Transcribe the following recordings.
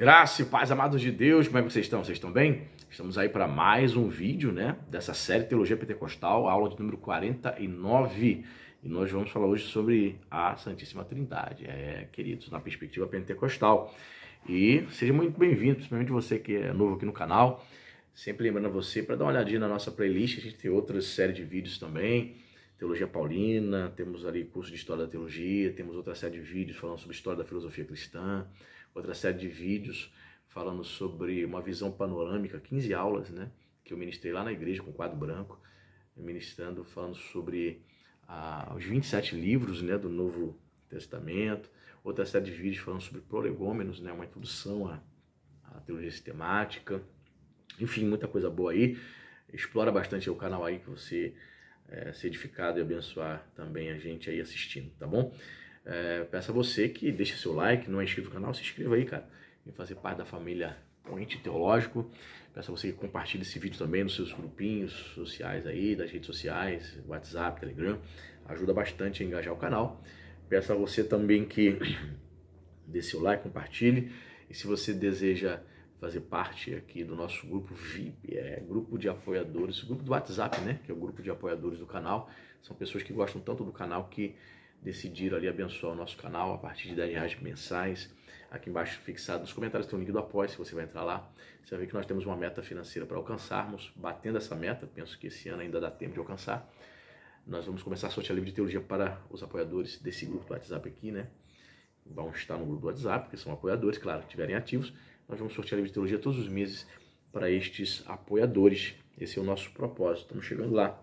Graça e paz, amados de Deus, como é que vocês estão? Vocês estão bem? Estamos aí para mais um vídeo, né, dessa série Teologia Pentecostal, aula de número 49. E nós vamos falar hoje sobre a Santíssima Trindade, é, queridos, na perspectiva pentecostal. E seja muito bem-vindo, principalmente você que é novo aqui no canal. Sempre lembrando você para dar uma olhadinha na nossa playlist, a gente tem outras séries de vídeos também. Teologia Paulina, temos ali curso de História da Teologia, temos outra série de vídeos falando sobre História da Filosofia Cristã, outra série de vídeos falando sobre uma visão panorâmica, 15 aulas, né? Que eu ministrei lá na igreja com quadro branco, ministrando, falando sobre ah, os 27 livros né, do Novo Testamento, outra série de vídeos falando sobre prolegômenos, né? Uma introdução à, à teologia sistemática, enfim, muita coisa boa aí. Explora bastante o canal aí que você é, ser edificado e abençoar também a gente aí assistindo, tá bom? É, peço a você que deixe seu like, não é inscrito no canal, se inscreva aí, cara. E fazer parte da família Ponte Teológico. Peço a você que compartilhe esse vídeo também nos seus grupinhos sociais aí, das redes sociais, WhatsApp, Telegram. Ajuda bastante a engajar o canal. Peço a você também que dê seu like, compartilhe. E se você deseja fazer parte aqui do nosso grupo VIP, é, grupo de apoiadores, grupo do WhatsApp, né? Que é o grupo de apoiadores do canal. São pessoas que gostam tanto do canal que decidiram ali abençoar o nosso canal a partir de 10 reais mensais. Aqui embaixo fixado nos comentários tem o um link do apoio, se você vai entrar lá. Você vai ver que nós temos uma meta financeira para alcançarmos. Batendo essa meta, penso que esse ano ainda dá tempo de alcançar. Nós vamos começar a sortear livro de teologia para os apoiadores desse grupo do WhatsApp aqui, né? Vão estar no grupo do WhatsApp, porque são apoiadores, claro, que estiverem ativos. Nós vamos sortear livro de teologia todos os meses para estes apoiadores. Esse é o nosso propósito. Estamos chegando lá.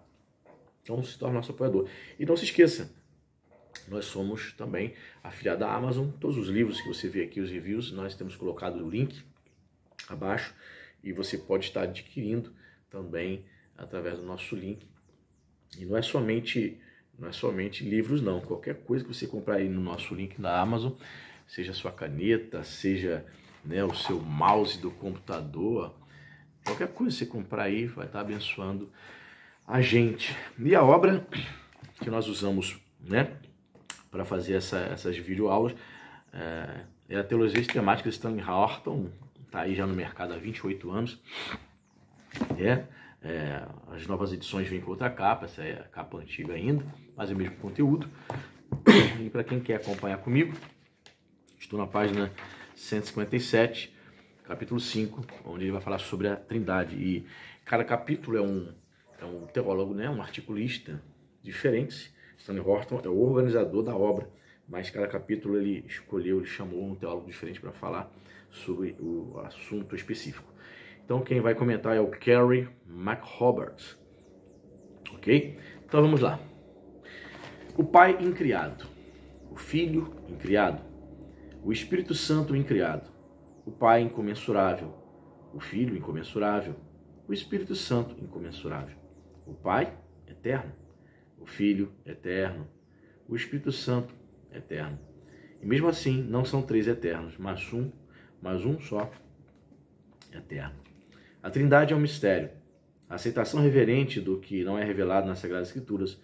Então se torna nosso apoiador. E não se esqueça, nós somos também afiliado da Amazon. Todos os livros que você vê aqui, os reviews, nós temos colocado o link abaixo e você pode estar adquirindo também através do nosso link. E não é somente não é somente livros não, qualquer coisa que você comprar aí no nosso link na Amazon, seja sua caneta, seja né, o seu mouse do computador, qualquer coisa que você comprar aí vai estar abençoando a gente. E a obra que nós usamos, né, para fazer essa, essas videoaulas. É, é a teologia sistemática de Stanley Horton, está aí já no mercado há 28 anos. É, é, as novas edições vêm com outra capa, essa é a capa antiga ainda, mas é o mesmo conteúdo. E para quem quer acompanhar comigo, estou na página 157, capítulo 5, onde ele vai falar sobre a Trindade. E cada capítulo é um, é um teólogo, né, um articulista diferente Stanley Horton é o organizador da obra, mas cada capítulo ele escolheu, ele chamou um teólogo diferente para falar sobre o assunto específico. Então quem vai comentar é o Kerry McRoberts, ok? Então vamos lá. O Pai incriado, o Filho incriado, o Espírito Santo incriado, o Pai incomensurável, o Filho incomensurável, o Espírito Santo incomensurável, o Pai eterno, o Filho, eterno, o Espírito Santo, eterno. E mesmo assim, não são três eternos, mas um, mas um só, eterno. A Trindade é um mistério. A aceitação reverente do que não é revelado nas Sagradas Escrituras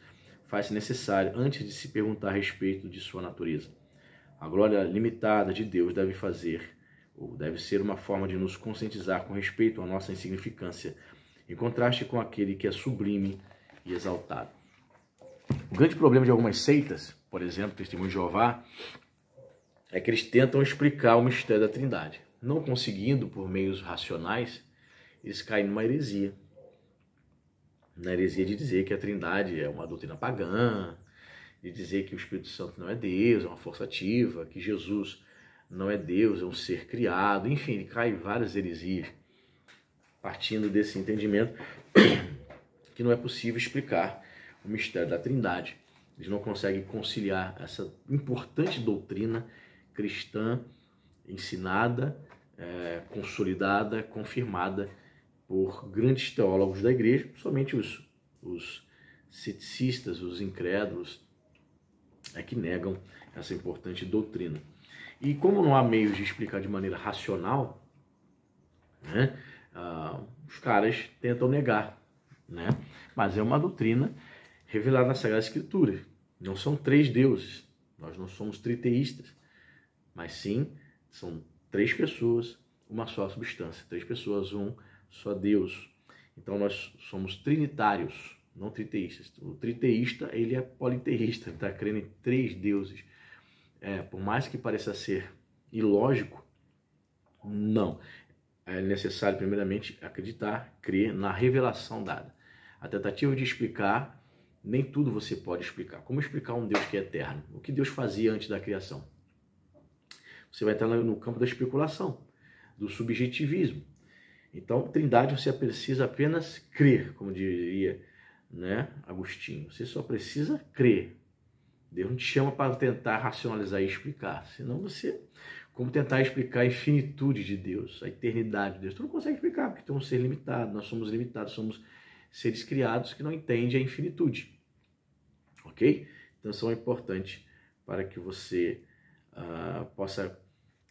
faz-se necessário antes de se perguntar a respeito de sua natureza. A glória limitada de Deus deve fazer, ou deve ser uma forma de nos conscientizar com respeito à nossa insignificância, em contraste com aquele que é sublime e exaltado. O grande problema de algumas seitas, por exemplo, Testemunho de Jeová, é que eles tentam explicar o mistério da Trindade. Não conseguindo, por meios racionais, eles caem numa heresia. Na heresia de dizer que a Trindade é uma doutrina pagã, de dizer que o Espírito Santo não é Deus, é uma força ativa, que Jesus não é Deus, é um ser criado, enfim, ele cai em várias heresias, partindo desse entendimento que não é possível explicar o mistério da Trindade. Eles não conseguem conciliar essa importante doutrina cristã ensinada, é, consolidada, confirmada por grandes teólogos da igreja, somente os, os ceticistas, os incrédulos, é que negam essa importante doutrina. E como não há meios de explicar de maneira racional, né, ah, os caras tentam negar, né? mas é uma doutrina revelado na Sagrada Escritura. Não são três deuses, nós não somos triteístas, mas sim são três pessoas, uma só substância. Três pessoas, um só Deus. Então nós somos trinitários, não triteístas. O triteísta, ele é politeísta, está crendo em três deuses. É, por mais que pareça ser ilógico, não. É necessário, primeiramente, acreditar, crer na revelação dada. A tentativa de explicar nem tudo você pode explicar. Como explicar um Deus que é eterno? O que Deus fazia antes da criação? Você vai estar no campo da especulação, do subjetivismo. Então, Trindade você precisa apenas crer, como diria né, Agostinho. Você só precisa crer. Deus não te chama para tentar racionalizar e explicar, senão você como tentar explicar a infinitude de Deus, a eternidade de Deus. Tu não consegue explicar, porque tu é um ser limitado, nós somos limitados, somos seres criados que não entendem a infinitude. Então são importantes para que você uh, possa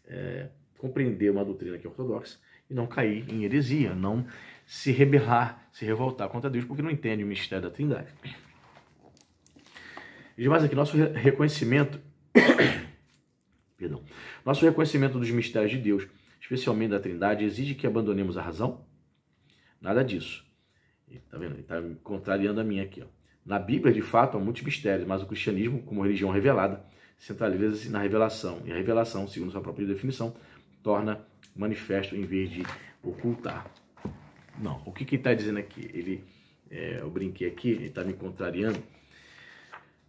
é, compreender uma doutrina que é ortodoxa e não cair em heresia, não se rebelar, se revoltar contra Deus, porque não entende o mistério da Trindade. E mais aqui, nosso reconhecimento, perdão, nosso reconhecimento dos mistérios de Deus, especialmente da Trindade, exige que abandonemos a razão? Nada disso. Está tá vendo? Ele tá contrariando a minha aqui, ó. Na Bíblia, de fato, há muitos mistérios, mas o cristianismo, como religião revelada, centraliza-se na revelação. E a revelação, segundo sua própria definição, torna manifesto em vez de ocultar. Não, o que ele está dizendo aqui? Ele, é, eu brinquei aqui, ele está me contrariando.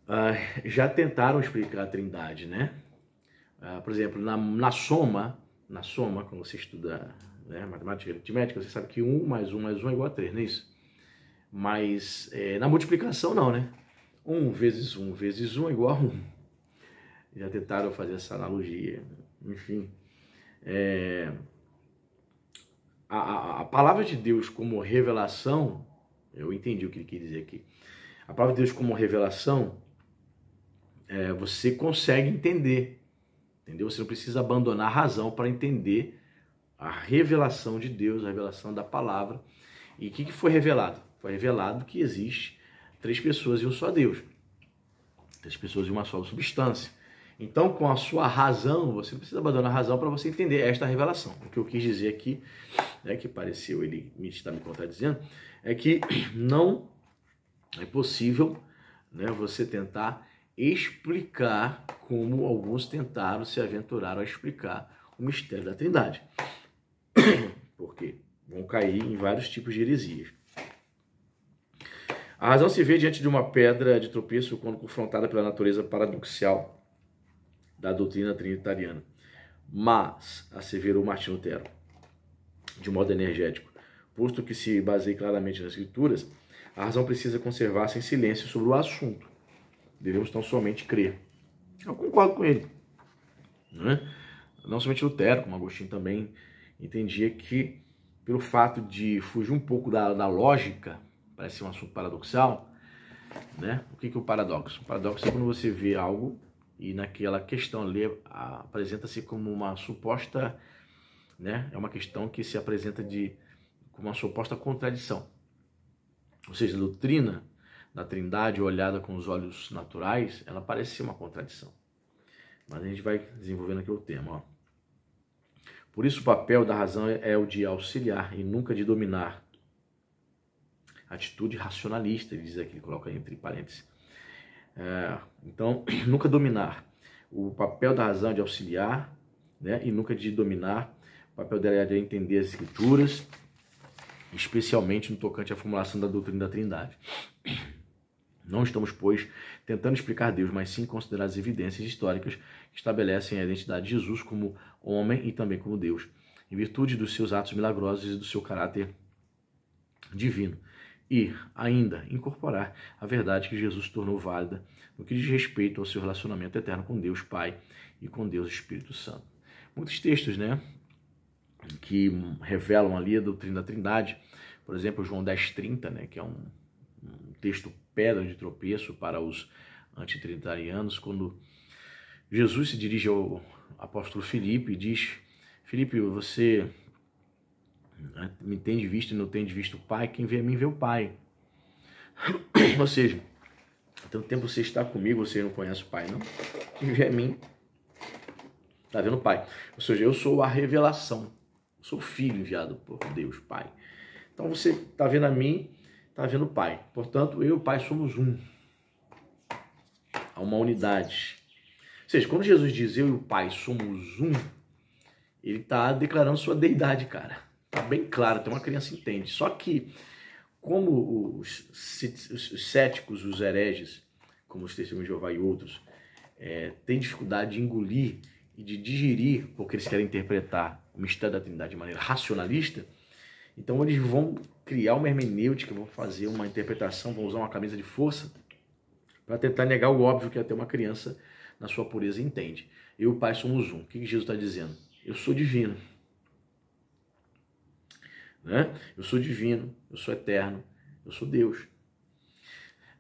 Ah, já tentaram explicar a trindade, né? Ah, por exemplo, na, na soma, na soma, quando você estuda né, matemática e aritmética, você sabe que 1 mais 1 mais 1 é igual a 3, não é isso? Mas é, na multiplicação não, né? 1 vezes 1 vezes 1 é igual a 1. Já tentaram fazer essa analogia. Enfim, é, a, a, palavra de Deus como revelação, eu entendi o que ele quis dizer aqui. A palavra de Deus como revelação, é, você consegue entender, entendeu? Você não precisa abandonar a razão para entender a revelação de Deus, a revelação da palavra. E o que, que foi revelado? foi revelado que existe três pessoas e um só Deus. Três pessoas e uma só substância. Então, com a sua razão, você precisa abandonar a razão para você entender esta revelação. O que eu quis dizer aqui, né, que pareceu ele me estar me contradizendo, é que não é possível né, você tentar explicar como alguns tentaram se aventuraram a explicar o mistério da Trindade. Porque vão cair em vários tipos de heresias. A razão se vê diante de uma pedra de tropeço quando confrontada pela natureza paradoxal da doutrina trinitariana. Mas, asseverou Martin Lutero, de modo energético, posto que se baseia claramente nas escrituras, a razão precisa conservar-se em silêncio sobre o assunto. Devemos tão somente crer. Eu concordo com ele. Não, é? não somente Lutero, como Agostinho também entendia que, pelo fato de fugir um pouco da, da lógica parece um assunto paradoxal, né? O que, que é o paradoxo? O paradoxo é quando você vê algo e naquela questão ali apresenta-se como uma suposta, né? É uma questão que se apresenta de como uma suposta contradição. Ou seja, a doutrina da Trindade olhada com os olhos naturais, ela parece ser uma contradição. Mas a gente vai desenvolvendo aqui o tema, ó. Por isso o papel da razão é o de auxiliar e nunca de dominar atitude racionalista, ele diz aqui, coloca entre parênteses. É, então, nunca dominar. O papel da razão é de auxiliar, né? E nunca de dominar. O papel dela é de entender as escrituras, especialmente no tocante à formulação da doutrina da Trindade. Não estamos, pois, tentando explicar Deus, mas sim considerar as evidências históricas que estabelecem a identidade de Jesus como homem e também como Deus, em virtude dos seus atos milagrosos e do seu caráter divino e, ainda, incorporar a verdade que Jesus tornou válida no que diz respeito ao seu relacionamento eterno com Deus Pai e com Deus Espírito Santo. Muitos textos, né, que revelam ali a doutrina da Trindade, por exemplo, João 10:30, né, que é um, um texto pedra de tropeço para os antitrinitarianos, quando Jesus se dirige ao apóstolo Filipe e diz: Filipe, você né? Me tens visto e não tens visto o Pai, quem vê a mim vê o Pai. Ou seja, tanto tempo você está comigo, você não conhece o Pai, não? Quem vê a mim está vendo o Pai. Ou seja, eu sou a revelação. Eu sou o filho enviado por Deus, Pai. Então você está vendo a mim, está vendo o Pai. Portanto, eu e o Pai somos um. Há uma unidade. Ou seja, quando Jesus diz eu e o Pai somos um, ele está declarando sua deidade, cara. Tá bem claro, então uma criança entende. Só que, como os, os céticos, os hereges, como os testemunhos de Jeová e outros, é, têm dificuldade de engolir e de digerir, porque eles querem interpretar o mistério da Trindade de maneira racionalista, então eles vão criar uma hermenêutica, vão fazer uma interpretação, vão usar uma camisa de força para tentar negar o óbvio que até uma criança, na sua pureza, entende. Eu e o Pai somos um. O que Jesus está dizendo? Eu sou divino. Né? Eu sou divino, eu sou eterno, eu sou Deus.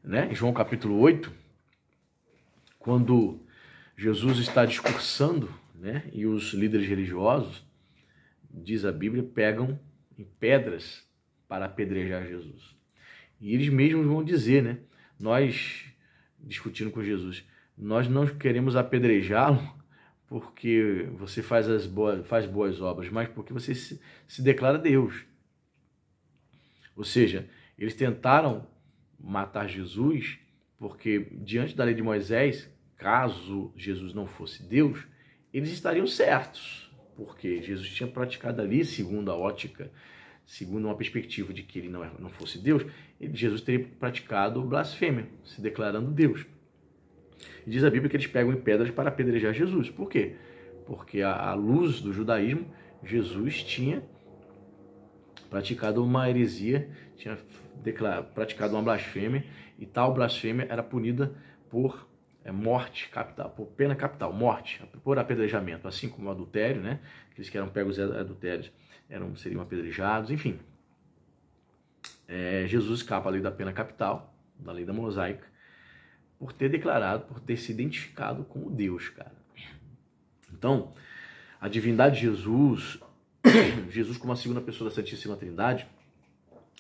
Né? Em João capítulo 8, quando Jesus está discursando né, e os líderes religiosos, diz a Bíblia, pegam em pedras para apedrejar Jesus. E eles mesmos vão dizer, né? Nós, discutindo com Jesus, nós não queremos apedrejá-lo porque você faz, as boas, faz boas obras, mas porque você se, se declara Deus. Ou seja, eles tentaram matar Jesus porque, diante da lei de Moisés, caso Jesus não fosse Deus, eles estariam certos, porque Jesus tinha praticado ali, segundo a ótica, segundo uma perspectiva de que ele não, não fosse Deus, Jesus teria praticado blasfêmia, se declarando Deus. E diz a Bíblia que eles pegam em pedras para apedrejar Jesus. Por quê? Porque à luz do judaísmo, Jesus tinha praticado uma heresia, tinha declarado, praticado uma blasfêmia, e tal blasfêmia era punida por é, morte capital, por pena capital, morte, por apedrejamento, assim como o adultério, né? Aqueles que eram pegos adultérios eram, seriam apedrejados, enfim. É, Jesus escapa da lei da pena capital, da lei da mosaica, por ter declarado, por ter se identificado com o Deus, cara. Então, a divindade de Jesus Jesus como a segunda pessoa da Santíssima Trindade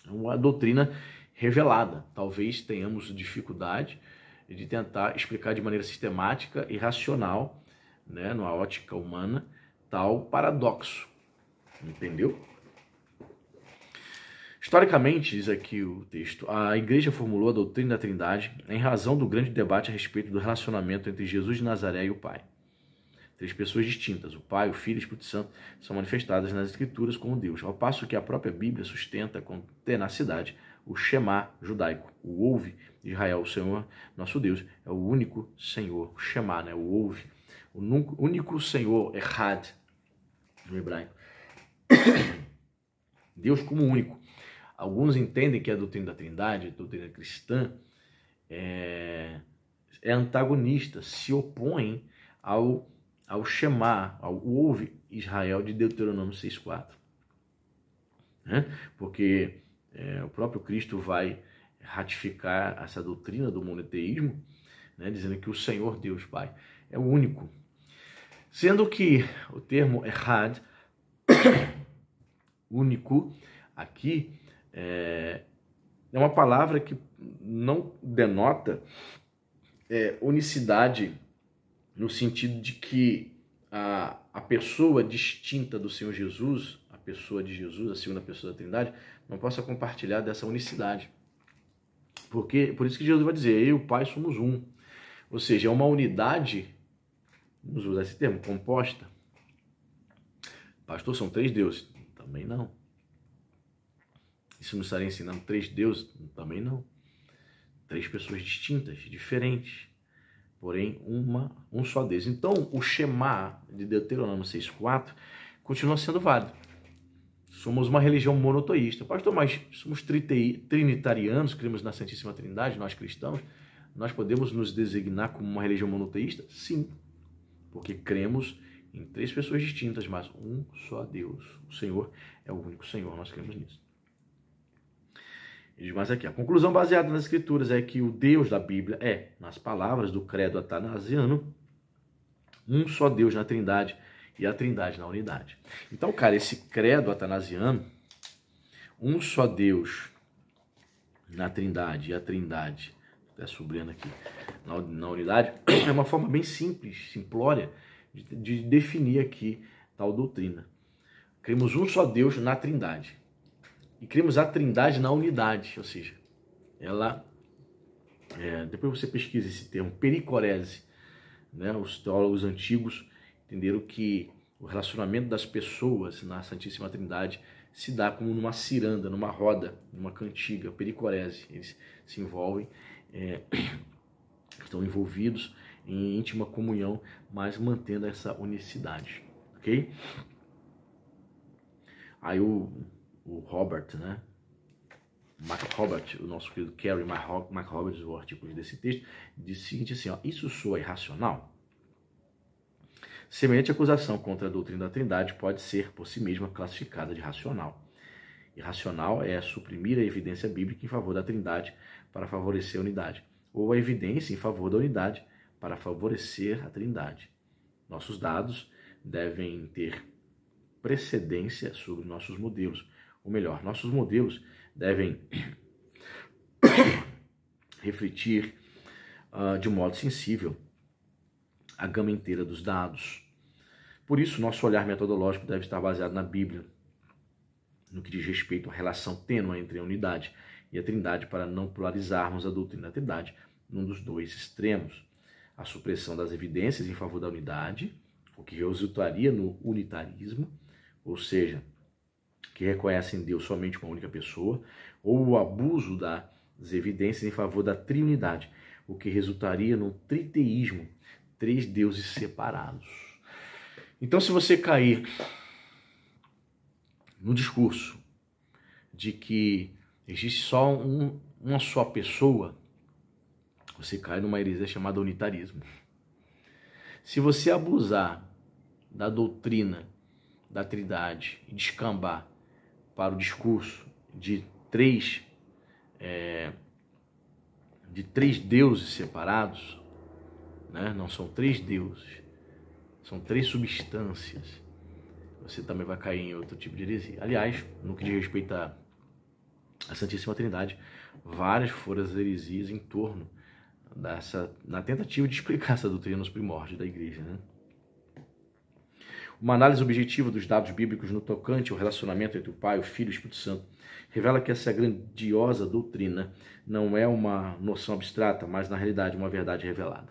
é uma doutrina revelada. Talvez tenhamos dificuldade de tentar explicar de maneira sistemática e racional, né, numa ótica humana, tal paradoxo. Entendeu? Historicamente, diz aqui o texto, a igreja formulou a doutrina da Trindade em razão do grande debate a respeito do relacionamento entre Jesus de Nazaré e o Pai. Três pessoas distintas, o Pai, o Filho e o Espírito Santo, são manifestadas nas Escrituras como Deus, ao passo que a própria Bíblia sustenta com tenacidade o Shema judaico, o ouve Israel, o Senhor nosso Deus, é o único Senhor, o Shema, né? o ouve, o único Senhor, Errad, no hebraico. Deus como único. Alguns entendem que a doutrina da Trindade, a doutrina cristã, é, é antagonista, se opõe ao ao chamar, ao ouve Israel de Deuteronômio 6,4. Né? Porque é, o próprio Cristo vai ratificar essa doutrina do monoteísmo, né? dizendo que o Senhor Deus Pai é o único. Sendo que o termo errad, único, aqui é, é, uma palavra que não denota é, unicidade no sentido de que a, a pessoa distinta do Senhor Jesus, a pessoa de Jesus, a segunda pessoa da Trindade, não possa compartilhar dessa unicidade. Porque, por isso que Jesus vai dizer, eu e o Pai somos um. Ou seja, é uma unidade, vamos usar esse termo, composta. Pastor, são três deuses. Também não. Isso não estaria ensinando três deuses? Também não. Três pessoas distintas, diferentes porém uma, um só Deus. Então, o Shema de Deuteronômio 6,4 continua sendo válido. Somos uma religião monoteísta. Pastor, mas somos trinitarianos, cremos na Santíssima Trindade, nós cristãos, nós podemos nos designar como uma religião monoteísta? Sim, porque cremos em três pessoas distintas, mas um só Deus. O Senhor é o único Senhor, nós cremos nisso. Diz mais aqui: a conclusão baseada nas Escrituras é que o Deus da Bíblia é, nas palavras do credo atanasiano, um só Deus na Trindade e a Trindade na unidade. Então, cara, esse credo atanasiano, um só Deus na Trindade e a Trindade, até sobrando aqui, na, na unidade, é uma forma bem simples, simplória, de, de definir aqui tal doutrina. Cremos um só Deus na Trindade e cremos a Trindade na unidade, ou seja, ela é, depois você pesquisa esse termo pericorese, né? Os teólogos antigos entenderam que o relacionamento das pessoas na Santíssima Trindade se dá como numa ciranda, numa roda, numa cantiga, pericorese. Eles se envolvem, é, estão envolvidos em íntima comunhão, mas mantendo essa unicidade, ok? Aí o o Robert, né? MacRobert, o nosso querido Kerry MacRobert, o artigo desse texto, Diz o seguinte assim, ó, isso soa irracional? Semelhante acusação contra a doutrina da trindade pode ser, por si mesma, classificada de racional. Irracional é suprimir a evidência bíblica em favor da trindade para favorecer a unidade, ou a evidência em favor da unidade para favorecer a trindade. Nossos dados devem ter precedência sobre nossos modelos, ou melhor, nossos modelos devem refletir uh, de um modo sensível a gama inteira dos dados. Por isso, nosso olhar metodológico deve estar baseado na Bíblia, no que diz respeito à relação tênue entre a unidade e a trindade, para não polarizarmos a doutrina da trindade num dos dois extremos. A supressão das evidências em favor da unidade, o que resultaria no unitarismo, ou seja, que reconhecem Deus somente uma única pessoa, ou o abuso das evidências em favor da triunidade, o que resultaria no triteísmo, três deuses separados. Então, se você cair no discurso de que existe só um, uma só pessoa, você cai numa heresia chamada unitarismo. Se você abusar da doutrina da Trindade e descambar para o discurso de três é, de três deuses separados, né? não são três deuses, são três substâncias. Você também vai cair em outro tipo de heresia. Aliás, no que diz respeito à, à Santíssima Trindade, várias foram as heresias em torno dessa, na tentativa de explicar essa doutrina nos primórdios da igreja, né? Uma análise objetiva dos dados bíblicos no tocante ao relacionamento entre o Pai, o Filho e o Espírito Santo revela que essa grandiosa doutrina não é uma noção abstrata, mas na realidade uma verdade revelada.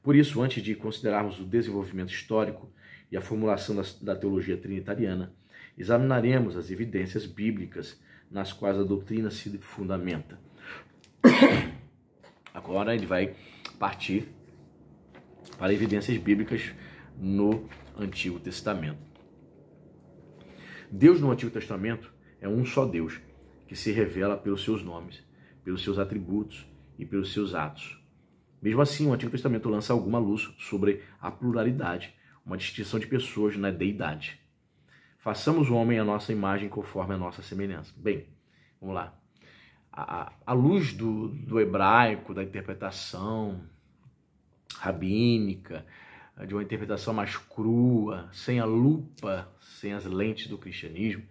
Por isso, antes de considerarmos o desenvolvimento histórico e a formulação da, da teologia trinitariana, examinaremos as evidências bíblicas nas quais a doutrina se fundamenta. Agora ele vai partir para evidências bíblicas no Antigo Testamento. Deus no Antigo Testamento é um só Deus que se revela pelos seus nomes, pelos seus atributos e pelos seus atos. Mesmo assim, o Antigo Testamento lança alguma luz sobre a pluralidade, uma distinção de pessoas na deidade. Façamos o homem a nossa imagem conforme a nossa semelhança. Bem, vamos lá. A, a luz do, do hebraico, da interpretação rabínica, de uma interpretação mais crua, sem a lupa, sem as lentes do cristianismo,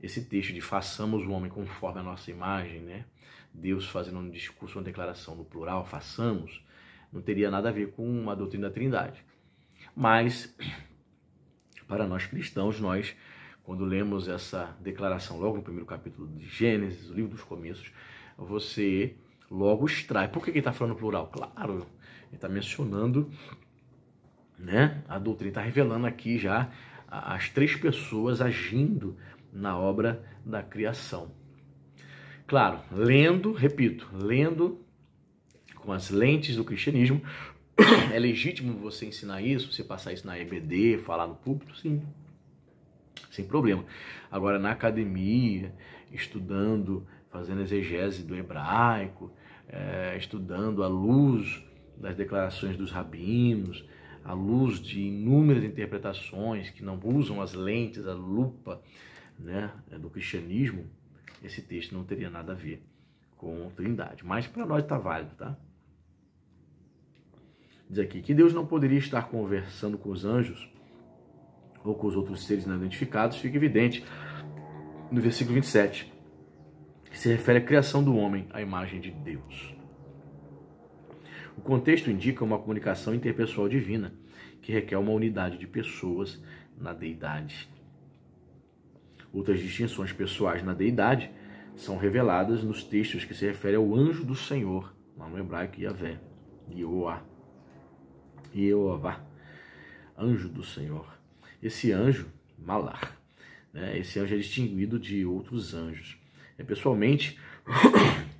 esse texto de façamos o homem conforme a nossa imagem, né? Deus fazendo um discurso, uma declaração no plural, façamos, não teria nada a ver com a doutrina da Trindade. Mas, para nós cristãos, nós, quando lemos essa declaração logo no primeiro capítulo de Gênesis, o livro dos começos, você logo extrai. Por que ele está falando plural? Claro, ele está mencionando né? A doutrina está revelando aqui já as três pessoas agindo na obra da criação. Claro, lendo, repito, lendo com as lentes do cristianismo, é legítimo você ensinar isso, você passar isso na EBD, falar no púlpito, sim, sem problema. Agora, na academia, estudando, fazendo exegese do hebraico, é, estudando à luz das declarações dos rabinos, à luz de inúmeras interpretações que não usam as lentes, a lupa né, do cristianismo, esse texto não teria nada a ver com Trindade. Mas para nós está válido, tá? Diz aqui que Deus não poderia estar conversando com os anjos ou com os outros seres não identificados, fica evidente no versículo 27, que se refere à criação do homem à imagem de Deus. O contexto indica uma comunicação interpessoal divina, que requer uma unidade de pessoas na deidade. Outras distinções pessoais na deidade são reveladas nos textos que se referem ao anjo do Senhor, lá no hebraico Yahvé, Yehoah, Yehová, anjo do Senhor. Esse anjo, Malar, né? esse anjo é distinguido de outros anjos. É pessoalmente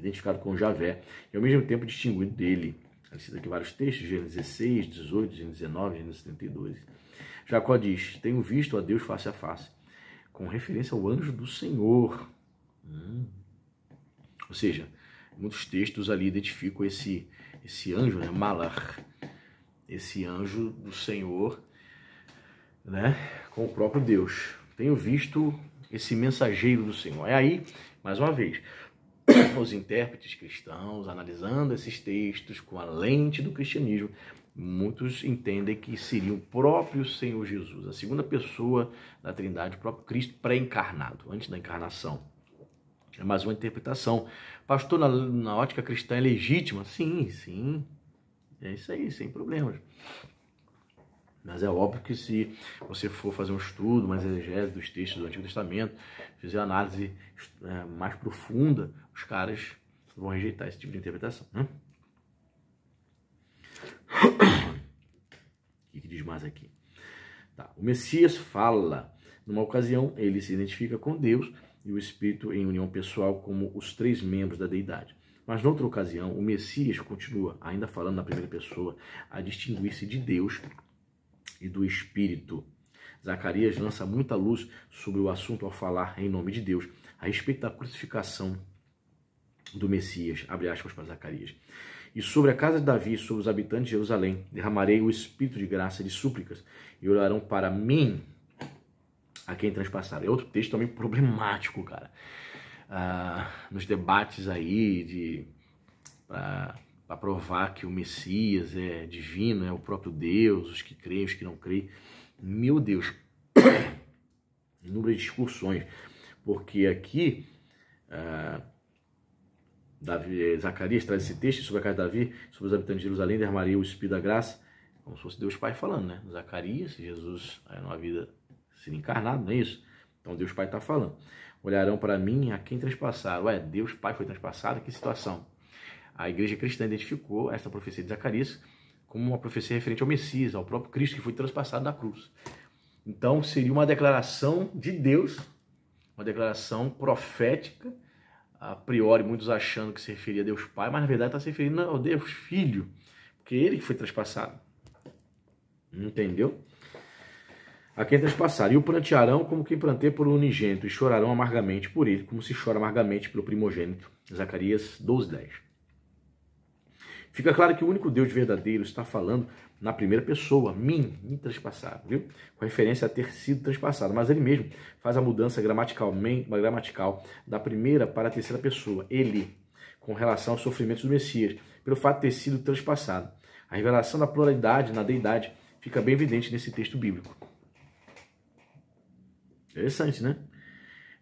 identificado com Javé, e ao mesmo tempo distinguido dele. Eu cito aqui vários textos, Gênesis 16, 18, Gênesis 19, Gênesis 32. Jacó diz: Tenho visto a Deus face a face, com referência ao anjo do Senhor. Hum. Ou seja, muitos textos ali identificam esse, esse anjo, né? Malar, esse anjo do Senhor, né? Com o próprio Deus. Tenho visto esse mensageiro do Senhor. É aí, mais uma vez, os intérpretes cristãos, analisando esses textos com a lente do cristianismo, muitos entendem que seria o próprio Senhor Jesus, a segunda pessoa da Trindade, o próprio Cristo pré-encarnado, antes da encarnação. É mais uma interpretação. Pastor, na, na ótica cristã é legítima? Sim, sim. É isso aí, sem problemas. Mas é óbvio que se você for fazer um estudo, uma exegese dos textos do Antigo Testamento, fizer análise é, mais profunda, os caras vão rejeitar esse tipo de interpretação, né? O que diz mais aqui? Tá. O Messias fala. Numa ocasião, ele se identifica com Deus e o Espírito em união pessoal como os três membros da deidade. Mas, noutra ocasião, o Messias continua, ainda falando na primeira pessoa, a distinguir-se de Deus e do Espírito. Zacarias lança muita luz sobre o assunto ao falar em nome de Deus a respeito da crucificação do Messias, abre aspas para Zacarias. E sobre a casa de Davi e sobre os habitantes de Jerusalém, derramarei o espírito de graça e de súplicas, e olharão para mim a quem transpassaram. É outro texto também problemático, cara. Ah, nos debates aí de para provar que o Messias é divino, é o próprio Deus, os que creem, os que não creem. Meu Deus, inúmeras discussões, porque aqui ah, Davi, eh, Zacarias traz esse texto sobre a casa de Davi, sobre os habitantes de Jerusalém, derramaria o Espírito da Graça, como se fosse Deus Pai falando, né? Zacarias, Jesus, aí eh, numa vida sendo encarnado, não é isso? Então Deus Pai está falando. Olharão para mim a quem transpassaram. Ué, Deus Pai foi transpassado, que situação? A igreja cristã identificou essa profecia de Zacarias como uma profecia referente ao Messias, ao próprio Cristo que foi transpassado na cruz. Então seria uma declaração de Deus, uma declaração profética a priori muitos achando que se referia a Deus Pai, mas na verdade está se referindo ao Deus Filho, porque é ele que foi traspassado. Entendeu? A quem é traspassaram. E o prantearão como quem pranteia por unigênito, e chorarão amargamente por ele, como se chora amargamente pelo primogênito. Zacarias 12, 10. Fica claro que o único Deus verdadeiro está falando na primeira pessoa, mim, me transpassado, viu? Com referência a ter sido transpassado, mas ele mesmo faz a mudança gramatical, men, gramatical da primeira para a terceira pessoa, ele, com relação aos sofrimentos do Messias, pelo fato de ter sido transpassado. A revelação da pluralidade na deidade fica bem evidente nesse texto bíblico. Interessante, né?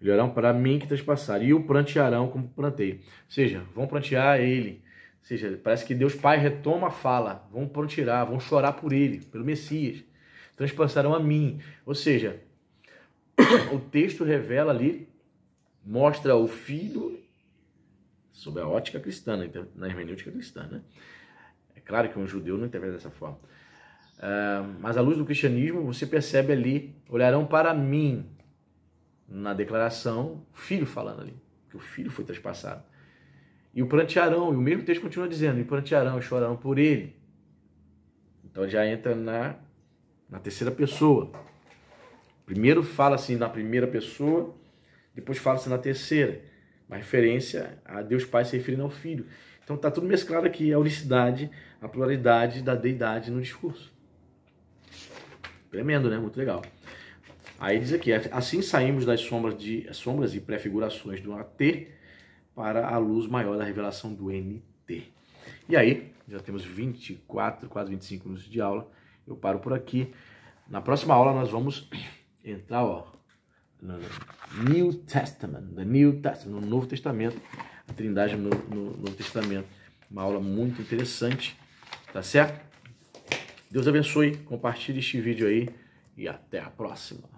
Ele orarão para mim que transpassar, e o plantearão como plantei. Ou seja, vão plantear ele, ou seja, parece que Deus Pai retoma a fala, vão prontirar, vão chorar por ele, pelo Messias, transpassarão a mim. Ou seja, o texto revela ali, mostra o filho sob a ótica cristã, na hermenêutica cristã, né? É claro que um judeu não interpreta dessa forma. Uh, mas à luz do cristianismo, você percebe ali, olharão para mim, na declaração, o filho falando ali, que o filho foi transpassado e o plantearão, e o mesmo texto continua dizendo, e plantearão e chorarão por ele. Então já entra na, na terceira pessoa. Primeiro fala-se assim, na primeira pessoa, depois fala-se assim, na terceira. Uma referência a Deus Pai se referindo ao Filho. Então está tudo mesclado aqui, a unicidade, a pluralidade da deidade no discurso. Tremendo, né? Muito legal. Aí diz aqui, assim saímos das sombras, de, sombras e prefigurações do AT para a luz maior da revelação do NT. E aí, já temos 24, quase 25 minutos de aula. Eu paro por aqui. Na próxima aula nós vamos entrar, ó, no New Testament, the New Testament, no Novo Testamento, a Trindade no, no Novo Testamento. Uma aula muito interessante, tá certo? Deus abençoe, compartilhe este vídeo aí e até a próxima.